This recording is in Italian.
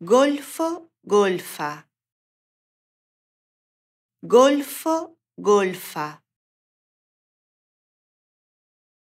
golfo, golfa, golfo, golfa.